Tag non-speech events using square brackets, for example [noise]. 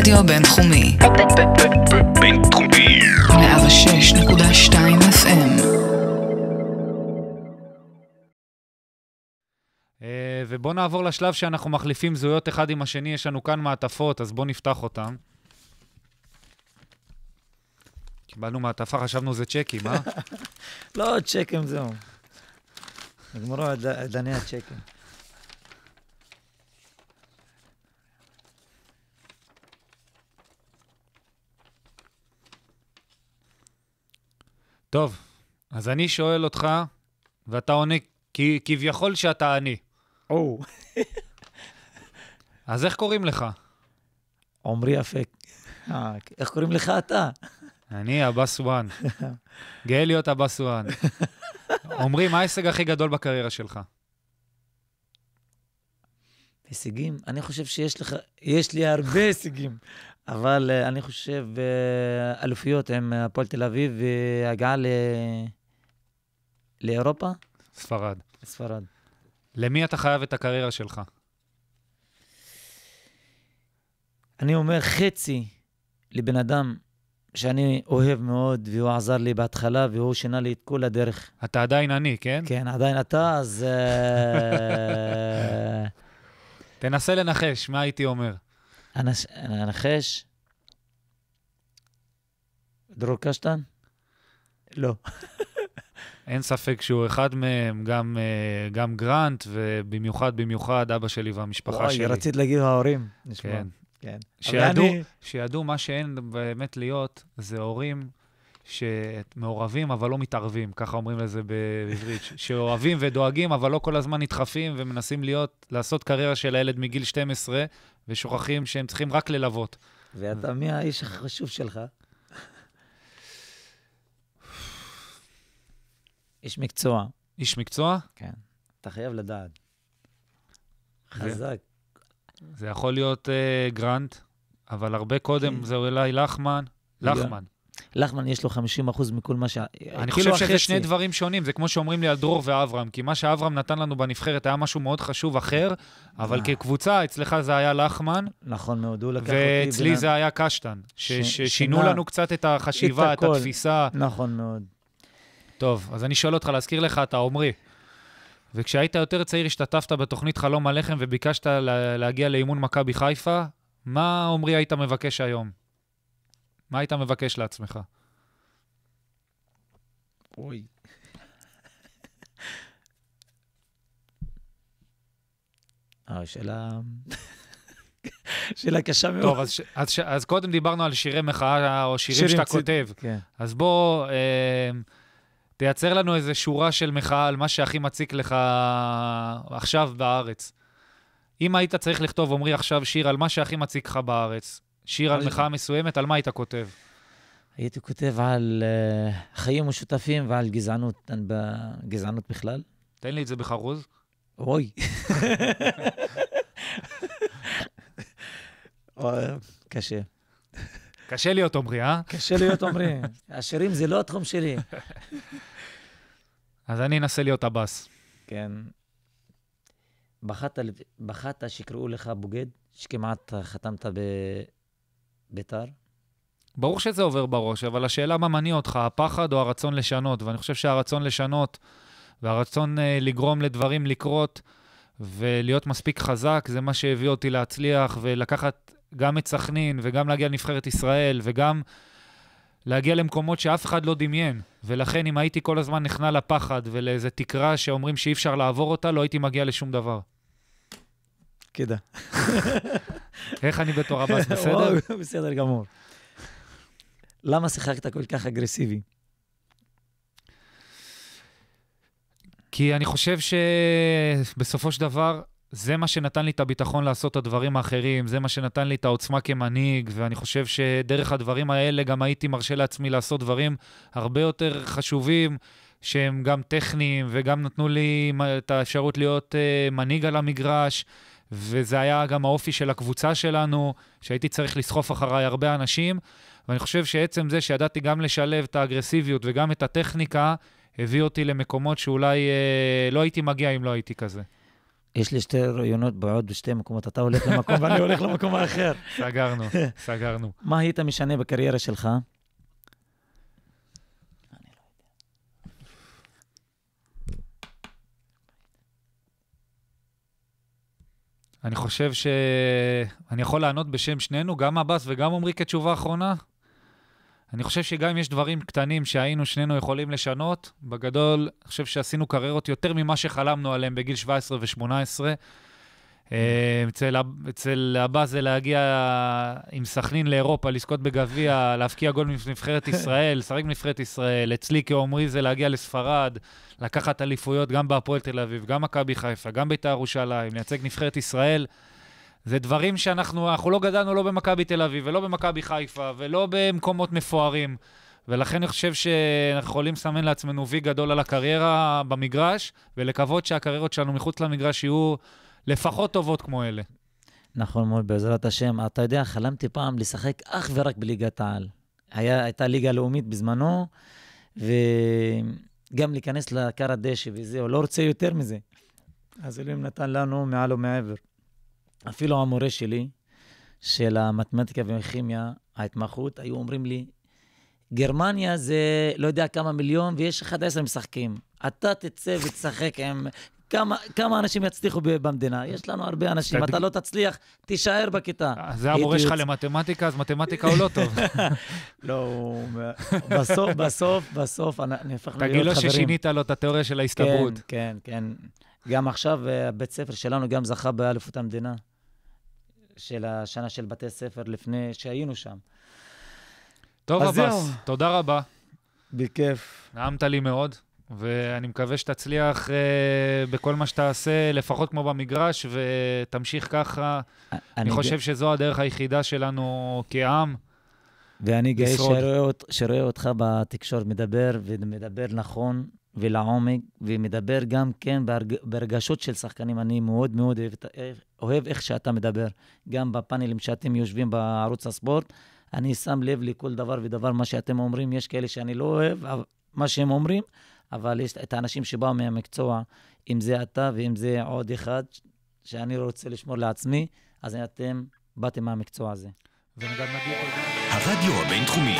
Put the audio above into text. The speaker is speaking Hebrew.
הרדיו הבינתחומי. בינתחומי. 106.2 FM. אה, ובואו נעבור לשלב שאנחנו מחליפים זהויות אחד עם השני, יש לנו כאן מעטפות, אז בואו נפתח אותן. קיבלנו מעטפה, חשבנו זה צ'קים, אה? [laughs] לא, צ'קים זהו. נגמרו דני הצ'קים. טוב, אז אני שואל אותך, ואתה עונה כי, כביכול שאתה אני. או. Oh. אז איך קוראים לך? עמרי אפק. אה, איך קוראים לך אתה? אני עבאס וואן. [laughs] גאה להיות עבאס וואן. עמרי, מה ההישג הכי גדול בקריירה שלך? הישגים? אני חושב שיש לך, יש לי הרבה הישגים, אבל אה, אני חושב אה, אלופיות עם אה, הפועל תל אביב והגעה ל... לאירופה. ספרד. ספרד. למי אתה חייב את הקריירה שלך? אני אומר חצי לבן אדם שאני אוהב מאוד, והוא עזר לי בהתחלה, והוא שינה לי את כל הדרך. אתה עדיין אני, כן? כן, עדיין אתה, אז... [laughs] תנסה לנחש, מה הייתי אומר? אנש... הנחש? דרור קשטן? לא. אין ספק שהוא אחד מהם, גם, אה, גם גרנט, ובמיוחד, במיוחד אבא שלי והמשפחה וואי, שלי. אוי, רצית להגיד ההורים. נשמע. כן. כן. שידעו, אני... שידעו מה שאין באמת להיות, זה הורים שמעורבים אבל לא מתערבים, ככה אומרים לזה בעברית, שאוהבים ודואגים אבל לא כל הזמן נדחפים ומנסים להיות, לעשות קריירה של הילד מגיל 12 ושוכחים שהם צריכים רק ללוות. ואתה, מי האיש החשוב שלך? איש מקצוע. איש מקצוע? כן. אתה חייב לדעת. חזק. זה יכול להיות אה, גרנט, אבל הרבה קודם כן. זה אולי לחמן. לחמן. לחמן יש לו 50% מכל מה ש... אה, אני כאילו חושב שזה שני דברים שונים, זה כמו שאומרים לי על דרור ואברהם, כי מה שאברהם נתן לנו בנבחרת היה משהו מאוד חשוב אחר, אבל אה. כקבוצה, אצלך זה היה לחמן. נכון מאוד, הוא לקח אותי... ואצלי זה היה קשטן, ששינו לנו קצת את החשיבה, את התפיסה. נכון מאוד. טוב, אז אני שואל אותך, להזכיר לך, אתה עומרי. וכשהיית יותר צעיר השתתפת בתוכנית חלום הלחם וביקשת לה, להגיע לאימון מכבי חיפה, מה עמרי היית מבקש היום? מה היית מבקש לעצמך? אוי. אה, שאלה... שאלה קשה מאוד. טוב, אז, אז, אז קודם דיברנו על שירי מחאה או שירים, שאתה צ... כותב. כן. אז בוא, אה, תייצר לנו איזו שורה של מחאה על מה שהכי מציק לך עכשיו בארץ. אם היית צריך לכתוב, עמרי, עכשיו שיר על מה שהכי מציק לך בארץ, שיר על מחאה מסוימת, על מה היית כותב? הייתי כותב על uh, חיים משותפים ועל גזענות, אה, גזענות בכלל. תן לי את זה בחרוז. [laughs] אוי. קשה. קשה להיות עומרי, אה? קשה להיות עומרי. השירים זה לא התחום שלי. [laughs] אז אני אנסה להיות עבאס. כן. בחרת, שקראו לך בוגד, שכמעט חתמת ב... ביתר? ברור שזה עובר בראש, אבל השאלה מה מניע אותך, הפחד או הרצון לשנות? ואני חושב שהרצון לשנות והרצון uh, לגרום לדברים לקרות ולהיות מספיק חזק, זה מה שהביא אותי להצליח ולקחת גם את סכנין וגם להגיע לנבחרת ישראל וגם להגיע למקומות שאף אחד לא דמיין. ולכן אם הייתי כל הזמן נכנע לפחד ולאיזה תקרה שאומרים שאי אפשר לעבור אותה, לא הייתי מגיע לשום דבר. כדאי. [laughs] איך אני בתור הבאס, [laughs] בסדר? [laughs] בסדר גמור. למה שיחקת כל כך אגרסיבי? כי אני חושב שבסופו של דבר, זה מה שנתן לי את הביטחון לעשות את הדברים האחרים, זה מה שנתן לי את העוצמה כמנהיג, ואני חושב שדרך הדברים האלה גם הייתי מרשה לעצמי לעשות דברים הרבה יותר חשובים, שהם גם טכניים, וגם נתנו לי את האפשרות להיות אה, מנהיג על המגרש. וזה היה גם האופי של הקבוצה שלנו, שהייתי צריך לסחוף אחריי הרבה אנשים, ואני חושב שעצם זה שידעתי גם לשלב את האגרסיביות וגם את הטכניקה, הביא אותי למקומות שאולי אה, לא הייתי מגיע אם לא הייתי כזה. יש לי שתי רעיונות בעוד בשתי מקומות, אתה הולך למקום ואני הולך למקום האחר. סגרנו, סגרנו. [laughs] מה היית משנה בקריירה שלך? אני חושב שאני יכול לענות בשם שנינו, גם עבאס וגם עמרי כתשובה אחרונה. אני חושב שגם אם יש דברים קטנים שהיינו שנינו יכולים לשנות, בגדול, אני חושב שעשינו קריירות יותר ממה שחלמנו עליהם בגיל 17 ו-18. אה, אצל, אצל הבא זה להגיע עם סכנין לאירופה, לזכות בגביע, להפקיע גול מנבחרת ישראל, [laughs] לשחק בנבחרת ישראל. אצלי כעומרי זה להגיע לספרד, לקחת אליפויות גם בהפועל תל אביב, גם מכבי חיפה, גם בית"ר ירושלים, לייצג נבחרת ישראל. זה דברים שאנחנו, אנחנו לא גדלנו לא במכבי תל אביב ולא במכבי חיפה ולא במקומות מפוארים. ולכן אני חושב שאנחנו יכולים לסמן לעצמנו וי גדול על הקריירה במגרש, ולקוות שהקריירות שלנו מחוץ למגרש יהיו... לפחות טובות כמו אלה. נכון מאוד, בעזרת השם. אתה יודע, חלמתי פעם לשחק אך ורק בליגת העל. היה, הייתה ליגה לאומית בזמנו, וגם להיכנס לקר הדשא וזהו, לא רוצה יותר מזה. אז אלוהים נתן לנו מעל ומעבר. אפילו המורה שלי, של המתמטיקה והכימיה, ההתמחות, היו אומרים לי, גרמניה זה לא יודע כמה מיליון ויש 11 משחקים. אתה תצא ותשחק עם כמה, כמה אנשים יצליחו במדינה? יש לנו הרבה אנשים, אתה לא תצליח, תישאר בכיתה. אה, זה המורה שלך למתמטיקה, אז מתמטיקה הוא לא טוב. [laughs] לא, בסוף, בסוף, בסוף אני הפך להיות חברים. תגיד לו ששינית לו את התיאוריה של ההסתברות. כן, כן, כן. גם עכשיו אה, בית ספר שלנו גם זכה באליפות המדינה, של השנה של בתי ספר לפני שהיינו שם. טוב, עבאס, תודה רבה. בכיף. נעמת לי מאוד. ואני מקווה שתצליח אה, בכל מה שתעשה, לפחות כמו במגרש, ותמשיך ככה. אני, אני חושב ג... שזו הדרך היחידה שלנו כעם. ואני גאה שרואה, שרואה אותך בתקשורת מדבר, ומדבר נכון ולעומק, ומדבר גם כן ברג, ברגשות של שחקנים. אני מאוד מאוד אוהב, אוהב איך שאתה מדבר. גם בפאנלים שאתם יושבים בערוץ הספורט, אני שם לב לכל דבר ודבר, מה שאתם אומרים. יש כאלה שאני לא אוהב, מה שהם אומרים, אבל יש את האנשים שבאו מהמקצוע, אם זה אתה ואם זה עוד אחד שאני רוצה לשמור לעצמי, אז אתם באתם מהמקצוע הזה. הרדיו הבינתחומי.